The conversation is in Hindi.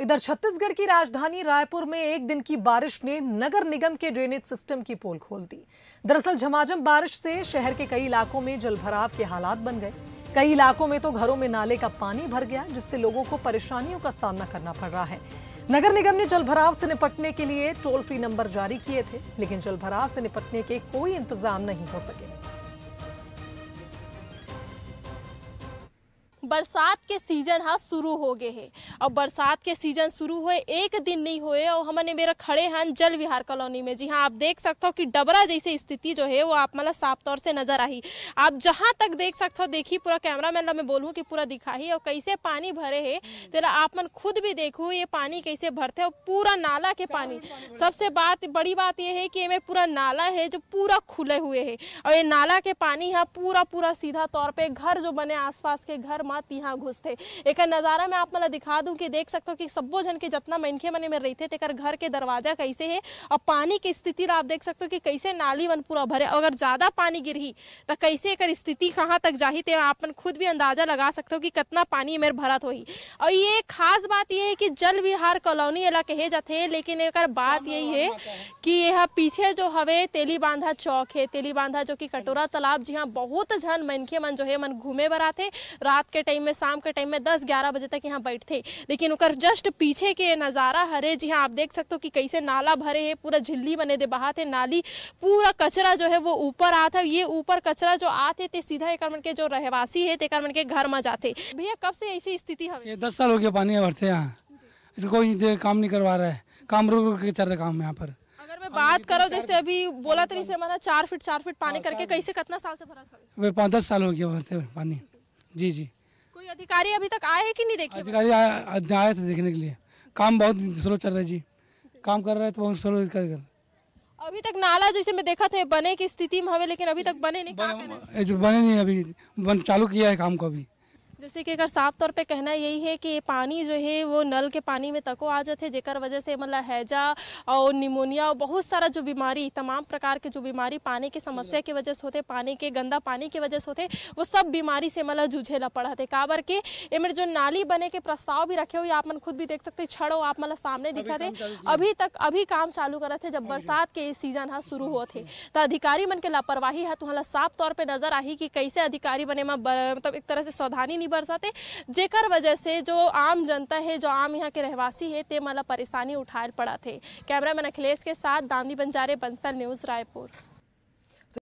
इधर छत्तीसगढ़ की राजधानी रायपुर में एक दिन की बारिश ने नगर निगम के ड्रेनेज सिस्टम की पोल खोल दी दरअसल झमाझम बारिश से शहर के कई इलाकों में जलभराव के हालात बन गए कई इलाकों में तो घरों में नाले का पानी भर गया जिससे लोगों को परेशानियों का सामना करना पड़ रहा है नगर निगम ने जलभराव से निपटने के लिए टोल फ्री नंबर जारी किए थे लेकिन जलभराव से निपटने के कोई इंतजाम नहीं हो सके बरसात के सीजन हा शुरू हो गए है और बरसात के सीजन शुरू हुए एक दिन नहीं हुए और हमने मेरा खड़े हैं जल विहार कॉलोनी में जी हाँ आप देख सकते हो कि डबरा जैसी स्थिति जो है वो आप मतलब साफ तौर से नजर आई आप जहाँ तक देख सकते हो देखी पूरा कैमरा मैन मैं बोलूँ कि पूरा दिखाही और कैसे पानी भरे है तेरा आप मन खुद भी देखो ये पानी कैसे भरते है पूरा नाला के पानी सबसे बात बड़ी बात ये है कि मेरे पूरा नाला है जो पूरा खुले हुए है और ये नाला के पानी है हाँ पूरा पूरा सीधा तौर पर घर जो बने आसपास के घर म साथ यहाँ घुसते एक नज़ारा मैं आप मैं दिखा दूँ कि देख सकते हो कि सब्बो जन के जितना मनखे मन में रहते तेकर घर के दरवाजा कैसे है और पानी की स्थिति आप देख सकते हो कि कैसे नाली मन पूरा भरे अगर ज़्यादा पानी गिरही तो कैसे एक स्थिति कहाँ तक जाही तो आप खुद भी अंदाजा लगा सकते हो कि कितना पानी मेरे भरत हो और ये खास बात ये है कि जल विहार कॉलोनी एला कहे जाते हैं लेकिन एक बात हाँ, हाँ, यही है कि यह पीछे जो हवे तेली बांधा चौक है तेली बांधा जो कि कटोरा तालाब जी हाँ बहुत झन मनखे मन जो है मन घूमे बर आते रात के टाइम में शाम के टाइम में दस ग्यारह बजे तक यहाँ बैठते लेकिन उनका जस्ट पीछे के नज़ारा हरे जी हाँ आप देख सकते हो कि कैसे नाला भरे है पूरा झिल्ली बने दे बहाते नाली पूरा कचरा जो है वो ऊपर आता ये ऊपर कचरा जो आते थे सीधा एक मन के जो रहवासी है तो एक मन के घर में जाते भैया कब से ऐसी स्थिति है दस साल हो गया पानी भरते यहाँ इसको कोई काम नहीं करवा रहा है काम रुक रुक के चल रहा काम यहाँ पर अगर मैं बात करो जैसे अभी बोला तरी से हमारा चार फीट चार फीट पानी हाँ, करके कैसे कितना साल से भरा था पाँच दस साल हो गया भरते पानी जी जी कोई अधिकारी अभी तक आए कि नहीं देखे अधिकारी आए थे देखने के लिए काम बहुत स्लो चल रहा है जी काम कर रहे तो बहुत स्लो कर अभी तक नाला जैसे मैं देखा था बने की स्थिति में हवे लेकिन अभी तक बने नहीं बने, बने नहीं अभी बन चालू किया है काम को अभी जैसे कि अगर साफ तौर पे कहना यही है कि पानी जो है वो नल के पानी में तको आ जाते जेकर वजह से मतलब हैजा और निमोनिया और बहुत सारा जो बीमारी तमाम प्रकार के जो बीमारी पानी की समस्या की वजह से होते पानी के गंदा पानी की वजह से होते वो सब बीमारी से मतलब जूझे ला पड़ा थे काबर के इमर जो नाली बने के प्रस्ताव भी रखे हुए आप मन खुद भी देख सकते छड़ो आप मतलब सामने दिखा थे तो अभी तक अभी काम चालू करा थे जब बरसात के सीजन हाँ शुरू हुआ थे तो अधिकारी मन के लापरवाही है तुम्हारा तो मतलब साफ तौर पर नजर आई कि कैसे अधिकारी बने मतलब, मतलब एक तरह से सावधानी नहीं बरसाते जेकर वजह से जो आम जनता है जो आम यहाँ के रहवासी है ते माला मतलब परेशानी उठाए पड़ा थे कैमरामैन अखिलेश के साथ दामनी बंजारे बंसल न्यूज़ रायपुर